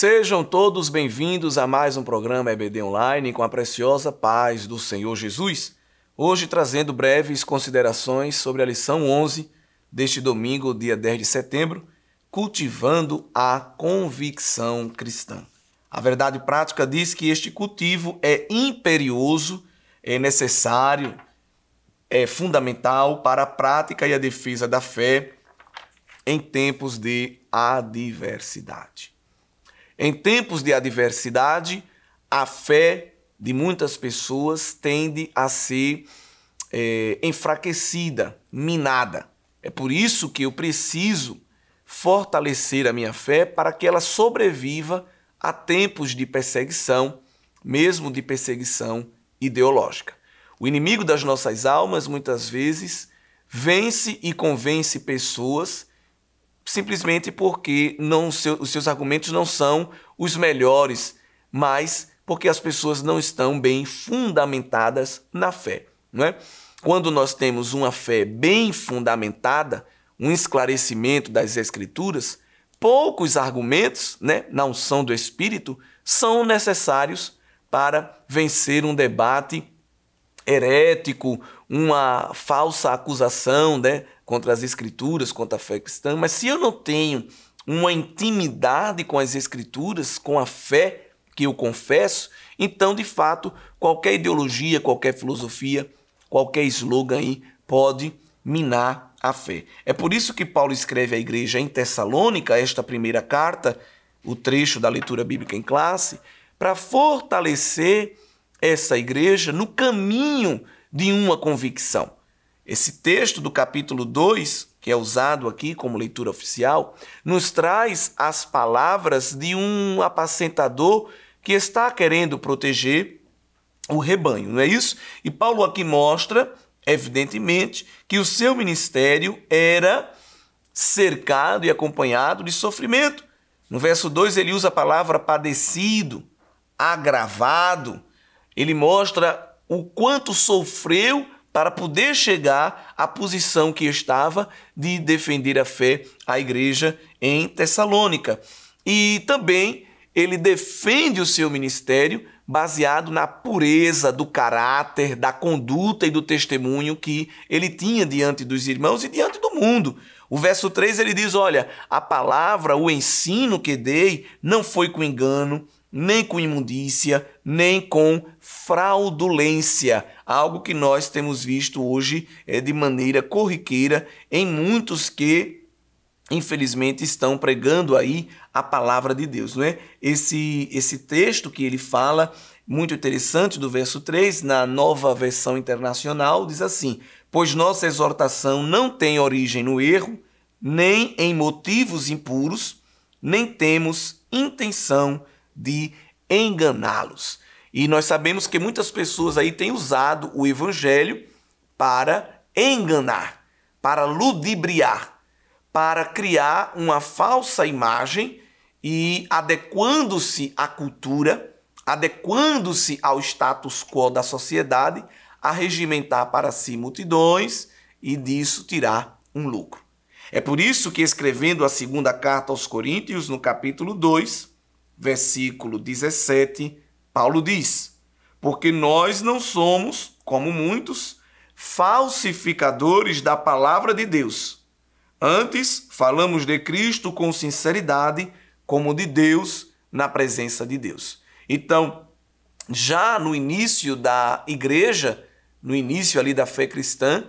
Sejam todos bem-vindos a mais um programa EBD Online com a preciosa paz do Senhor Jesus. Hoje trazendo breves considerações sobre a lição 11 deste domingo, dia 10 de setembro, cultivando a convicção cristã. A verdade prática diz que este cultivo é imperioso, é necessário, é fundamental para a prática e a defesa da fé em tempos de adversidade. Em tempos de adversidade, a fé de muitas pessoas tende a ser é, enfraquecida, minada. É por isso que eu preciso fortalecer a minha fé para que ela sobreviva a tempos de perseguição, mesmo de perseguição ideológica. O inimigo das nossas almas, muitas vezes, vence e convence pessoas simplesmente porque não, seu, os seus argumentos não são os melhores, mas porque as pessoas não estão bem fundamentadas na fé. Não é? Quando nós temos uma fé bem fundamentada, um esclarecimento das Escrituras, poucos argumentos né, na unção do Espírito são necessários para vencer um debate herético, uma falsa acusação né, contra as escrituras, contra a fé cristã, mas se eu não tenho uma intimidade com as escrituras, com a fé que eu confesso, então de fato qualquer ideologia, qualquer filosofia, qualquer slogan aí pode minar a fé. É por isso que Paulo escreve à igreja em Tessalônica esta primeira carta, o trecho da leitura bíblica em classe, para fortalecer essa igreja no caminho de uma convicção. Esse texto do capítulo 2, que é usado aqui como leitura oficial, nos traz as palavras de um apacentador que está querendo proteger o rebanho, não é isso? E Paulo aqui mostra, evidentemente, que o seu ministério era cercado e acompanhado de sofrimento. No verso 2 ele usa a palavra padecido, agravado. Ele mostra o quanto sofreu para poder chegar à posição que estava de defender a fé à igreja em Tessalônica. E também ele defende o seu ministério baseado na pureza do caráter, da conduta e do testemunho que ele tinha diante dos irmãos e diante do mundo. O verso 3 ele diz: Olha, a palavra, o ensino que dei não foi com engano, nem com imundícia, nem com fraudulência, algo que nós temos visto hoje é de maneira corriqueira em muitos que infelizmente estão pregando aí a palavra de Deus, não é? Esse esse texto que ele fala muito interessante do verso 3 na Nova Versão Internacional diz assim: "Pois nossa exortação não tem origem no erro, nem em motivos impuros, nem temos intenção de de enganá-los. E nós sabemos que muitas pessoas aí têm usado o evangelho para enganar, para ludibriar, para criar uma falsa imagem e adequando-se à cultura, adequando-se ao status quo da sociedade, a regimentar para si multidões e disso tirar um lucro. É por isso que escrevendo a segunda carta aos Coríntios, no capítulo 2, versículo 17, Paulo diz: Porque nós não somos, como muitos, falsificadores da palavra de Deus. Antes, falamos de Cristo com sinceridade, como de Deus, na presença de Deus. Então, já no início da igreja, no início ali da fé cristã,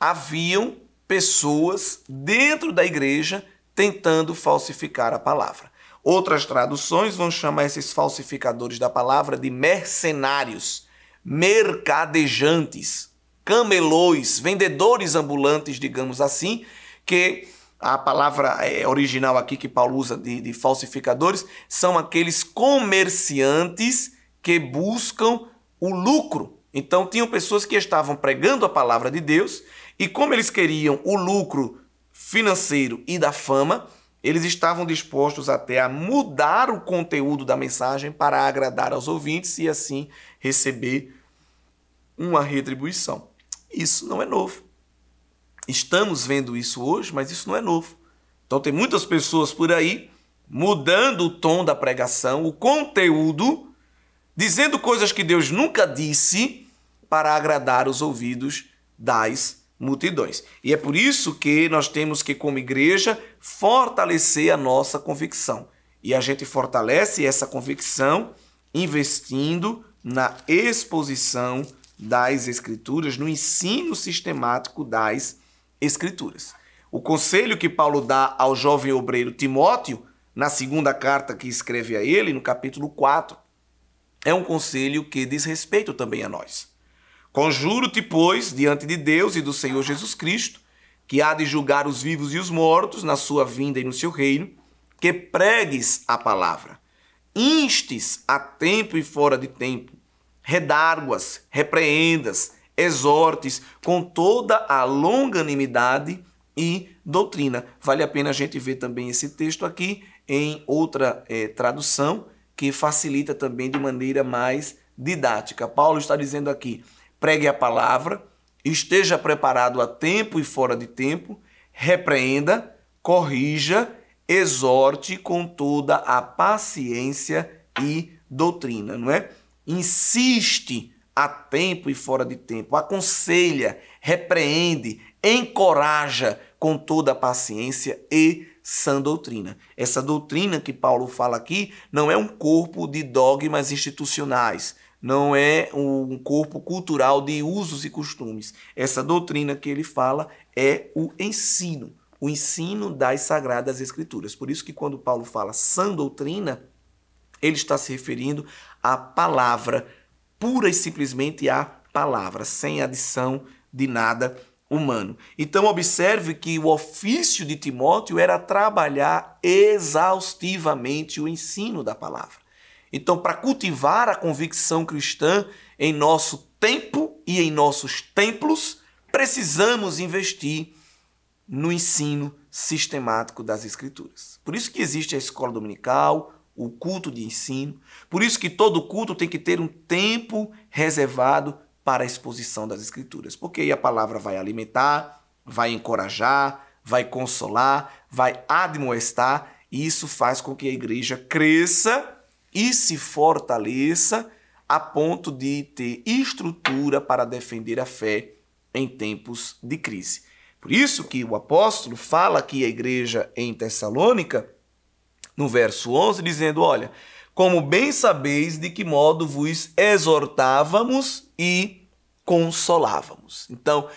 haviam pessoas dentro da igreja tentando falsificar a palavra. Outras traduções vão chamar esses falsificadores da palavra de mercenários, mercadejantes, camelões, vendedores ambulantes, digamos assim, que a palavra é, original aqui que Paulo usa de, de, falsificadores são aqueles comerciantes que buscam o lucro. Então, tinham pessoas que estavam pregando a palavra de Deus e, como eles queriam o lucro financeiro e da fama, eles estavam dispostos até a mudar o conteúdo da mensagem para agradar aos ouvintes e assim receber uma retribuição. Isso não é novo. Estamos vendo isso hoje, mas isso não é novo. Então tem muitas pessoas por aí mudando o tom da pregação, o conteúdo, dizendo coisas que Deus nunca disse para agradar os ouvidos das pessoas multidões. E é por isso que nós temos que, como igreja, fortalecer a nossa convicção. E a gente fortalece essa convicção investindo na exposição das Escrituras, no ensino sistemático das Escrituras. O conselho que Paulo dá ao jovem obreiro Timóteo, na segunda carta que escreve a ele, no capítulo 4, é um conselho que diz respeito também a nós. Conjuro-te, pois, diante de Deus e do Senhor Jesus Cristo, que há de julgar os vivos e os mortos na sua vinda e no seu reino, que pregues a palavra, instes a tempo e fora de tempo, redarguas, repreendas, exortes com toda a longanimidade e doutrina. Vale a pena a gente ver também esse texto aqui em outra é, tradução que facilita também de maneira mais didática. Paulo está dizendo aqui: pregue a palavra, esteja preparado a tempo e fora de tempo, repreenda, corrija, exorte com toda a paciência e doutrina, não é? Insiste a tempo e fora de tempo, aconselha, repreende, encoraja com toda a paciência e sã doutrina. Essa doutrina que Paulo fala aqui não é um corpo de dogmas institucionais, não é um corpo cultural de usos e costumes. Essa doutrina que ele fala é o ensino, o ensino das sagradas escrituras. Por isso que quando Paulo fala sã doutrina, ele está se referindo à palavra, pura e simplesmente à palavra, sem adição de nada humano. Então observe que o ofício de Timóteo era trabalhar exaustivamente o ensino da palavra. Então, para cultivar a convicção cristã em nosso tempo e em nossos templos, precisamos investir no ensino sistemático das Escrituras. Por isso que existe a escola dominical, o culto de ensino. Por isso que todo culto tem que ter um tempo reservado para a exposição das Escrituras, porque aí a palavra vai alimentar, vai encorajar, vai consolar, vai admoestar, e isso faz com que a igreja cresça e se fortaleça a ponto de ter estrutura para defender a fé em tempos de crise. Por isso que o apóstolo fala aqui à igreja em Tessalônica, no verso 11, dizendo: Olha, como bem sabeis de que modo vos exortávamos e consolávamos. Então,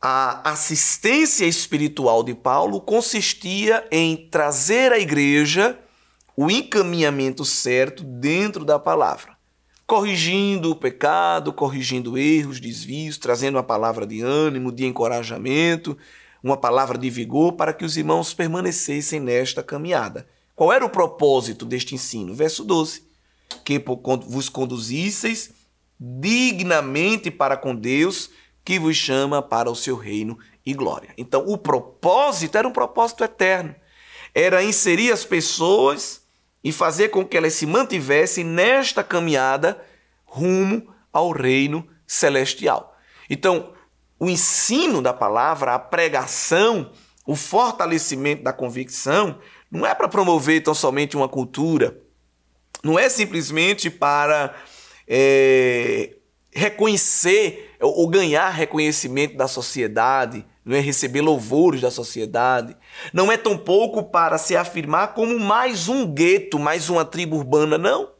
a assistência espiritual de Paulo consistia em trazer a igreja o encaminhamento certo dentro da palavra, corrigindo o pecado, corrigindo erros, desvios, trazendo uma palavra de ânimo, de encorajamento, uma palavra de vigor para que os irmãos permanecessem nesta caminhada. Qual era o propósito deste ensino? Verso 12: Que vos conduzisseis dignamente para com Deus, que vos chama para o seu reino e glória. Então, o propósito era um propósito eterno. Era inserir as pessoas e fazer com que elas se mantivessem nesta caminhada rumo ao reino celestial. Então, o ensino da palavra, a pregação, o fortalecimento da convicção, não é para promover tão somente uma cultura, não é simplesmente para é, reconhecer ou ganhar reconhecimento da sociedade, não é receber louvores da sociedade, não é tampouco para se afirmar como mais um gueto, mais uma tribo urbana, não.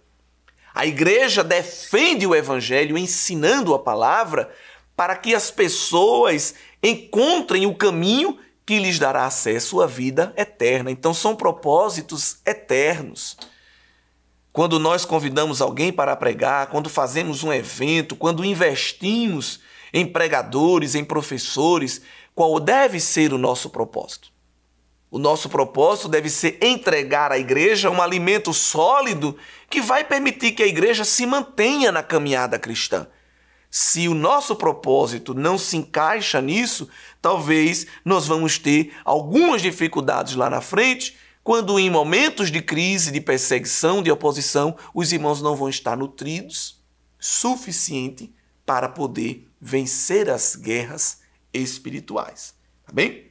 A igreja defende o evangelho ensinando a palavra para que as pessoas encontrem o caminho que lhes dará acesso à vida eterna. Então são propósitos eternos. Quando nós convidamos alguém para pregar, quando fazemos um evento, quando investimos em pregadores, em professores, qual deve ser o nosso propósito. O nosso propósito deve ser entregar à igreja um alimento sólido que vai permitir que a igreja se mantenha na caminhada cristã. Se o nosso propósito não se encaixa nisso, talvez nós vamos ter algumas dificuldades lá na frente, quando em momentos de crise, de perseguição, de oposição, os irmãos não vão estar nutridos suficiente para poder vencer as guerras espirituais. Tá bem?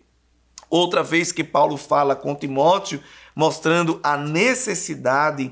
Outra vez que Paulo fala com Timóteo, mostrando a necessidade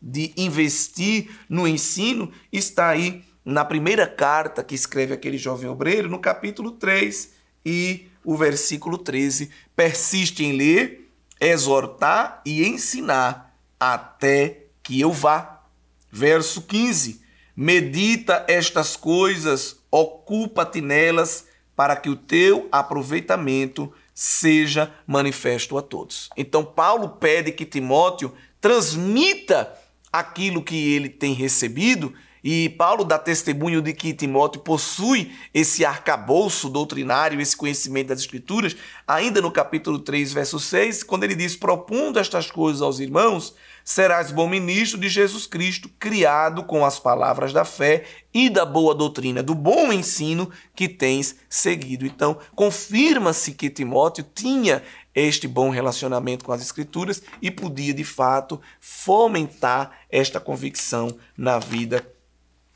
de investir no ensino, está aí na primeira carta que escreve aquele jovem obreiro, no capítulo 3 e o versículo 13. Persiste em ler, exortar e ensinar até que eu vá. Verso 15. Medita estas coisas, ocupa-te nelas para que o teu aproveitamento seja manifesto a todos. Então, Paulo pede que Timóteo transmita aquilo que ele tem recebido. E Paulo dá testemunho de que Timóteo possui esse arcabouço doutrinário, esse conhecimento das Escrituras, ainda no capítulo 3, verso 6, quando ele diz: Propondo estas coisas aos irmãos, serás bom ministro de Jesus Cristo, criado com as palavras da fé e da boa doutrina, do bom ensino que tens seguido. Então, confirma-se que Timóteo tinha este bom relacionamento com as Escrituras e podia, de fato, fomentar esta convicção na vida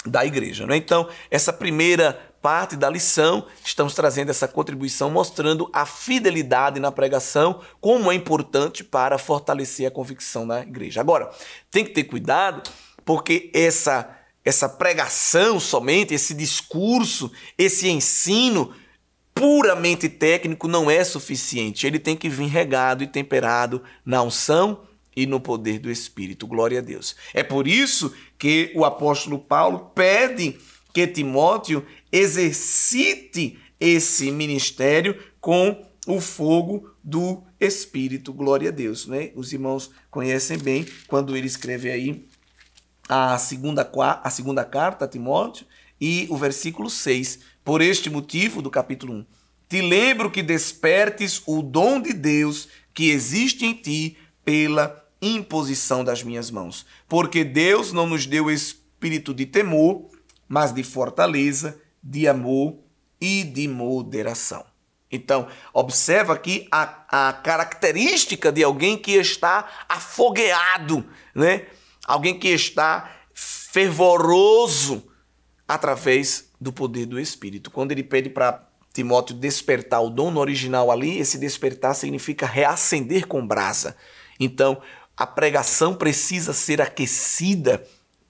da igreja. Né? Então, essa primeira parte da lição, estamos trazendo essa contribuição mostrando a fidelidade na pregação, como é importante para fortalecer a convicção da igreja. Agora, tem que ter cuidado, porque essa essa pregação somente, esse discurso, esse ensino puramente técnico não é suficiente. Ele tem que vir regado e temperado na unção e no poder do Espírito. Glória a Deus. É por isso que o apóstolo Paulo pede que Timóteo exercite esse ministério com o fogo do Espírito. Glória a Deus, né? Os irmãos conhecem bem quando ele escreve aí a segunda, a segunda carta a Timóteo e o versículo 6. Por este motivo, do capítulo 1, te lembro que despertes o dom de Deus que existe em ti pela imposição das minhas mãos. Porque Deus não nos deu espírito de temor, mas de fortaleza, de amor e de moderação. Então, observa aqui a, a característica de alguém que está afogueado, né? alguém que está fervoroso através do poder do Espírito. Quando ele pede para Timóteo despertar o dom original ali, esse despertar significa reacender com brasa. Então, a pregação precisa ser aquecida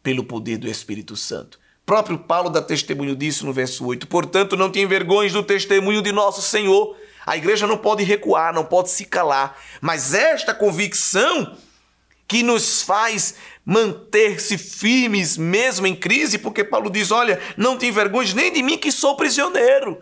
pelo poder do Espírito Santo próprio Paulo dá testemunho disso no verso 8. Portanto, não te envergonhes do testemunho de nosso Senhor. A igreja não pode recuar, não pode se calar, mas esta convicção que nos faz manter-se firmes mesmo em crise, porque Paulo diz: Olha, não te envergonhes nem de mim que sou prisioneiro.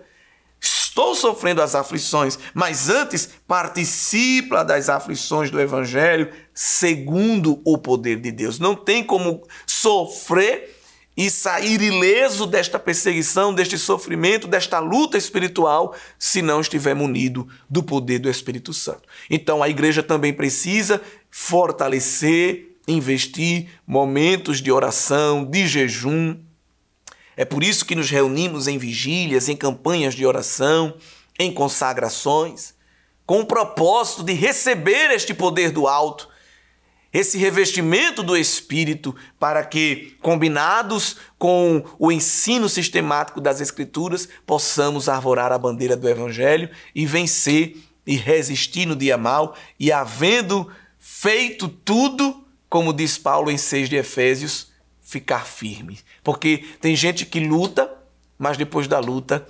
Estou sofrendo as aflições, mas antes participa das aflições do Evangelho segundo o poder de Deus. Não tem como sofrer e sair ileso desta perseguição, deste sofrimento, desta luta espiritual, se não estiver munido do poder do Espírito Santo. Então a igreja também precisa fortalecer, investir momentos de oração, de jejum. É por isso que nos reunimos em vigílias, em campanhas de oração, em consagrações, com o propósito de receber este poder do alto esse revestimento do Espírito para que, combinados com o ensino sistemático das Escrituras, possamos arvorar a bandeira do Evangelho e vencer e resistir no dia mal e, havendo feito tudo, como diz Paulo em 6 de Efésios, ficar firme. Porque tem gente que luta, mas depois da luta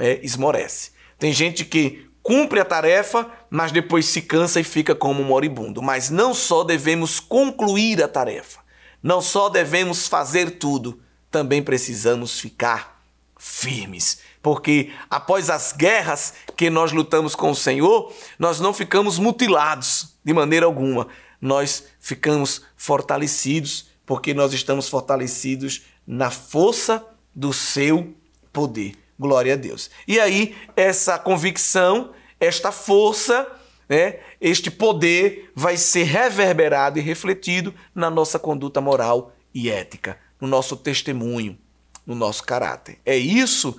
é, esmorece. Tem gente que cumpre a tarefa, mas depois se cansa e fica como moribundo. Mas não só devemos concluir a tarefa, não só devemos fazer tudo, também precisamos ficar firmes. Porque após as guerras que nós lutamos com o Senhor, nós não ficamos mutilados de maneira alguma, nós ficamos fortalecidos, porque nós estamos fortalecidos na força do seu poder. Glória a Deus. E aí, essa convicção, esta força, né, este poder vai ser reverberado e refletido na nossa conduta moral e ética, no nosso testemunho, no nosso caráter. É isso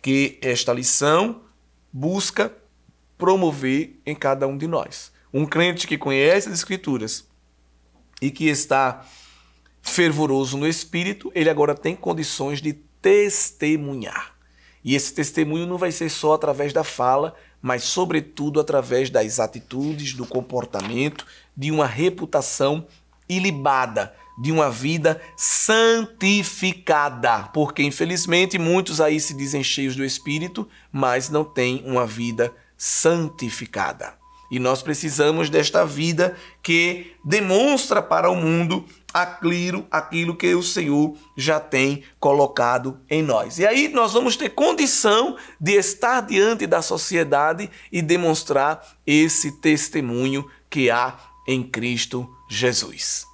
que esta lição busca promover em cada um de nós. Um crente que conhece as Escrituras e que está fervoroso no espírito, ele agora tem condições de testemunhar. E esse testemunho não vai ser só através da fala, mas, sobretudo, através das atitudes, do comportamento, de uma reputação ilibada, de uma vida santificada. Porque, infelizmente, muitos aí se dizem cheios do Espírito, mas não têm uma vida santificada. E nós precisamos desta vida que demonstra para o mundo aquilo, aquilo que o Senhor já tem colocado em nós. E aí nós vamos ter condição de estar diante da sociedade e demonstrar esse testemunho que há em Cristo Jesus.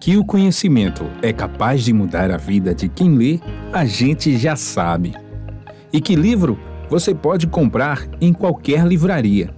Que o conhecimento é capaz de mudar a vida de quem lê, a gente já sabe. E que livro você pode comprar em qualquer livraria.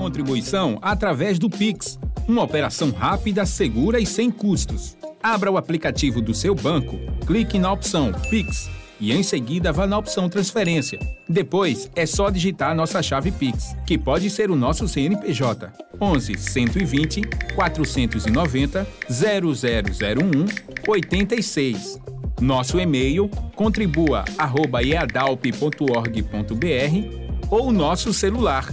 contribuição através do Pix, uma operação rápida, segura e sem custos. Abra o aplicativo do seu banco, clique na opção Pix e em seguida vá na opção Transferência. Depois é só digitar nossa chave Pix, que pode ser o nosso CNPJ 11 120 490 0001 86. Nosso e-mail contribua@eadalp.org.br ou nosso celular